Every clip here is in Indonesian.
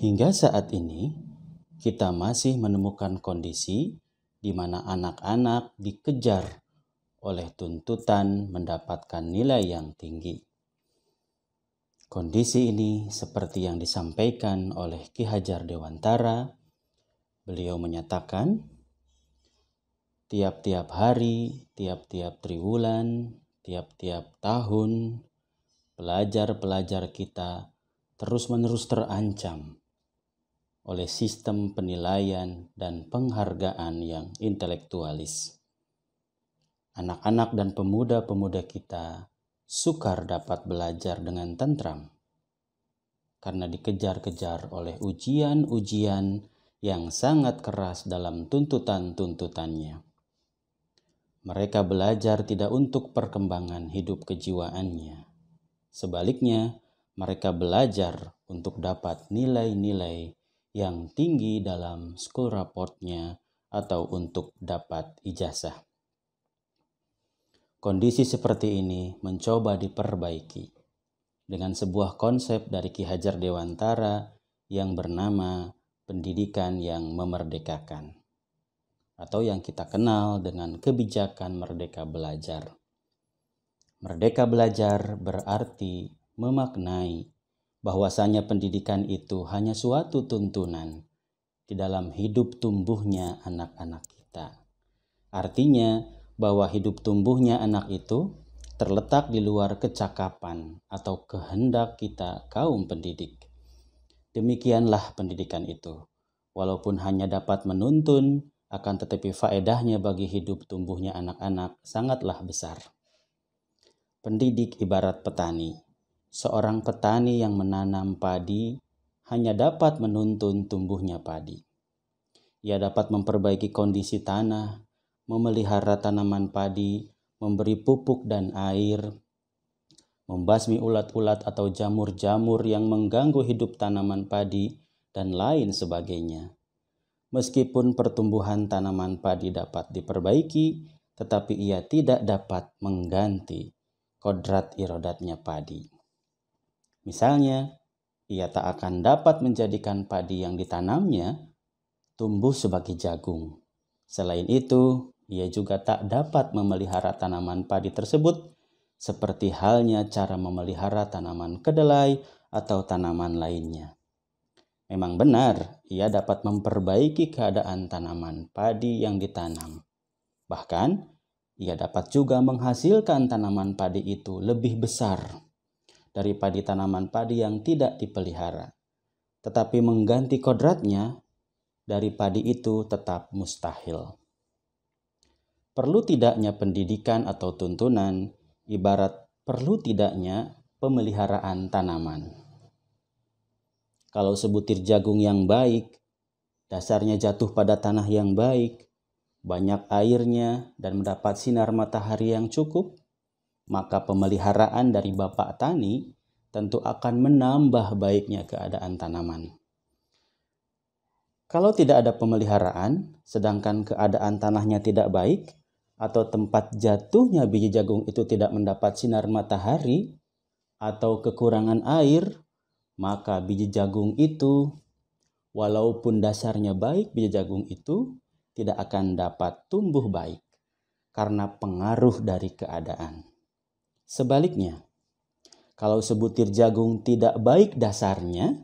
Hingga saat ini, kita masih menemukan kondisi di mana anak-anak dikejar oleh tuntutan mendapatkan nilai yang tinggi. Kondisi ini seperti yang disampaikan oleh Ki Hajar Dewantara. Beliau menyatakan, tiap-tiap hari, tiap-tiap triwulan, tiap-tiap tahun, pelajar-pelajar kita terus-menerus terancam oleh sistem penilaian dan penghargaan yang intelektualis. Anak-anak dan pemuda-pemuda kita sukar dapat belajar dengan tentram karena dikejar-kejar oleh ujian-ujian yang sangat keras dalam tuntutan-tuntutannya. Mereka belajar tidak untuk perkembangan hidup kejiwaannya. Sebaliknya, mereka belajar untuk dapat nilai-nilai yang tinggi dalam school raportnya atau untuk dapat ijazah. Kondisi seperti ini mencoba diperbaiki dengan sebuah konsep dari Ki Hajar Dewantara yang bernama pendidikan yang memerdekakan atau yang kita kenal dengan kebijakan merdeka belajar. Merdeka belajar berarti memaknai bahwasanya pendidikan itu hanya suatu tuntunan di dalam hidup tumbuhnya anak-anak kita. Artinya bahwa hidup tumbuhnya anak itu terletak di luar kecakapan atau kehendak kita kaum pendidik. Demikianlah pendidikan itu. Walaupun hanya dapat menuntun, akan tetapi faedahnya bagi hidup tumbuhnya anak-anak sangatlah besar. Pendidik ibarat petani, seorang petani yang menanam padi hanya dapat menuntun tumbuhnya padi. Ia dapat memperbaiki kondisi tanah, memelihara tanaman padi, memberi pupuk dan air, membasmi ulat-ulat atau jamur-jamur yang mengganggu hidup tanaman padi, dan lain sebagainya. Meskipun pertumbuhan tanaman padi dapat diperbaiki, tetapi ia tidak dapat mengganti kodrat irodatnya padi. Misalnya, ia tak akan dapat menjadikan padi yang ditanamnya tumbuh sebagai jagung. Selain itu, ia juga tak dapat memelihara tanaman padi tersebut, seperti halnya cara memelihara tanaman kedelai atau tanaman lainnya. Memang benar, ia dapat memperbaiki keadaan tanaman padi yang ditanam. Bahkan, ia dapat juga menghasilkan tanaman padi itu lebih besar dari padi tanaman padi yang tidak dipelihara, tetapi mengganti kodratnya dari padi itu tetap mustahil. Perlu tidaknya pendidikan atau tuntunan, ibarat perlu tidaknya pemeliharaan tanaman. Kalau sebutir jagung yang baik, dasarnya jatuh pada tanah yang baik, banyak airnya, dan mendapat sinar matahari yang cukup, maka pemeliharaan dari Bapak Tani tentu akan menambah baiknya keadaan tanaman. Kalau tidak ada pemeliharaan, sedangkan keadaan tanahnya tidak baik, atau tempat jatuhnya biji jagung itu tidak mendapat sinar matahari, atau kekurangan air, maka biji jagung itu, walaupun dasarnya baik, biji jagung itu tidak akan dapat tumbuh baik karena pengaruh dari keadaan. Sebaliknya, kalau sebutir jagung tidak baik dasarnya,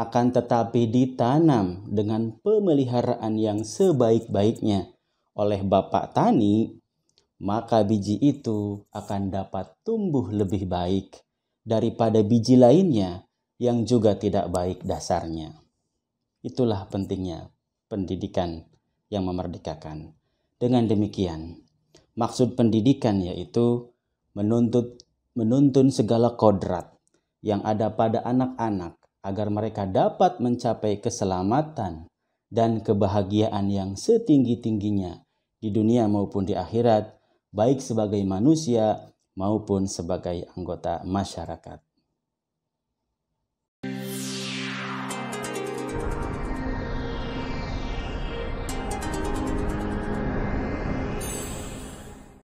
akan tetapi ditanam dengan pemeliharaan yang sebaik-baiknya oleh Bapak Tani, maka biji itu akan dapat tumbuh lebih baik daripada biji lainnya yang juga tidak baik dasarnya. Itulah pentingnya pendidikan yang memerdekakan. Dengan demikian, maksud pendidikan yaitu menuntut menuntun segala kodrat yang ada pada anak-anak agar mereka dapat mencapai keselamatan dan kebahagiaan yang setinggi-tingginya di dunia maupun di akhirat, baik sebagai manusia maupun sebagai anggota masyarakat.